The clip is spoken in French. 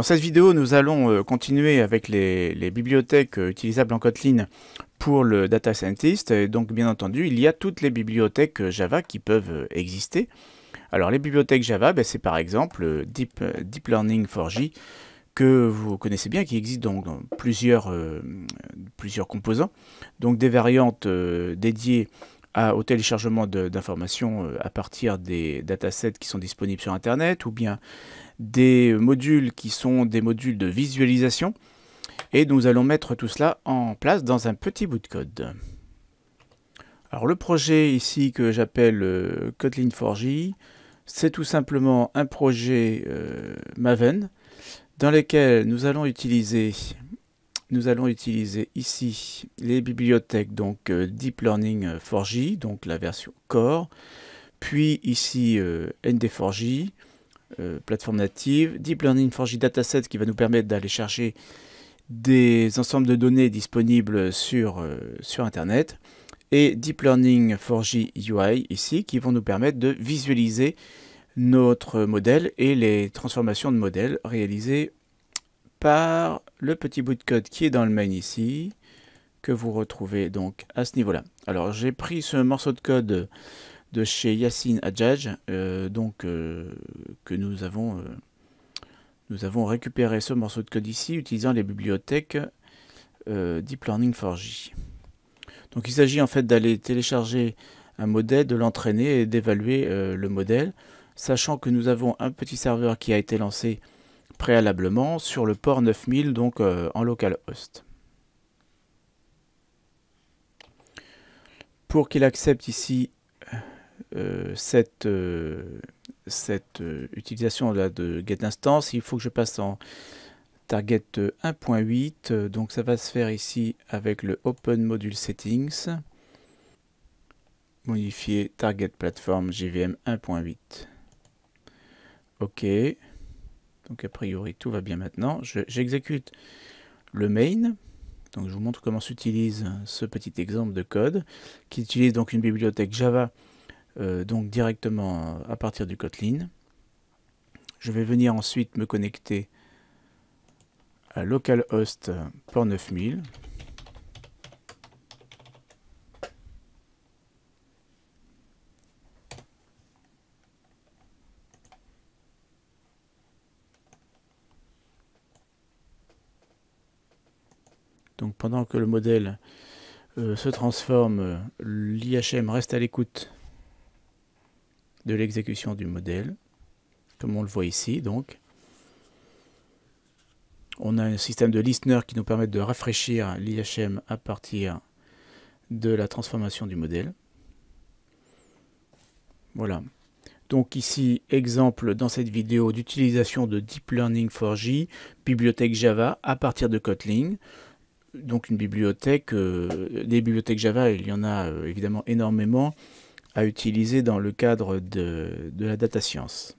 Dans cette vidéo, nous allons euh, continuer avec les, bibliothèques euh, utilisables en Kotlin pour le data scientist. Et donc, bien entendu, il y a toutes les bibliothèques euh, Java qui peuvent exister. Alors, les bibliothèques Java, ben, c'est par exemple Deep, Learning 4J que vous connaissez bien, qui existe dans plusieurs, composants. Donc, des variantes dédiées au téléchargement d'informations euh, à partir des datasets qui sont disponibles sur Internet ou bien des modules qui sont des modules de visualisation. Et nous allons mettre tout cela en place dans un petit bout de code. Alors le projet ici que j'appelle euh, Kotlin 4J, c'est tout simplement un projet euh, Maven dans lequel nous allons utiliser nous allons utiliser ici les bibliothèques donc euh, Deep Learning 4J, euh, donc la version Core, puis ici euh, ND4J, plateforme native, Deep Learning 4J Dataset qui va nous permettre d'aller chercher des ensembles de données disponibles sur, sur Internet, et Deep Learning 4J UI ici qui vont nous permettre de visualiser notre modèle et les transformations de modèles réalisées par le petit bout de code qui est dans le main ici, que vous retrouvez donc à ce niveau-là. Alors j'ai pris ce morceau de code de chez Yacine Adjaj, euh, donc euh, que nous avons, euh, nous avons récupéré ce morceau de code ici utilisant les bibliothèques Deep Learning 4J. Donc il s'agit en fait d'aller télécharger un modèle, de l'entraîner et d'évaluer le modèle, sachant que nous avons un petit serveur qui a été lancé préalablement sur le port 9000, donc euh, en en host Pour qu'il accepte ici euh, cette, euh, cette utilisation là de get instance, il faut que je passe en target 1.8, donc ça va se faire ici avec le open module settings, modifier target platform JVM 1.8. OK. Donc a priori tout va bien maintenant. J'exécute le main. Donc je vous montre comment s'utilise euh, ce petit exemple de code qui utilise donc une bibliothèque Java euh, donc directement euh, à partir du Kotlin. Je vais venir ensuite me connecter à localhost 9000 Donc pendant que le modèle euh, se transforme, l'IHM reste à l'écoute de l'exécution du modèle, comme on le voit ici donc. On a un système de listener qui nous permet de rafraîchir l'IHM à partir de la transformation du modèle. Voilà. Donc ici, exemple dans cette vidéo d'utilisation de Deep Learning 4J, bibliothèque Java à partir de Kotlin donc une bibliothèque, euh, des bibliothèques Java, il y en a euh, évidemment énormément à utiliser dans le cadre de la data science.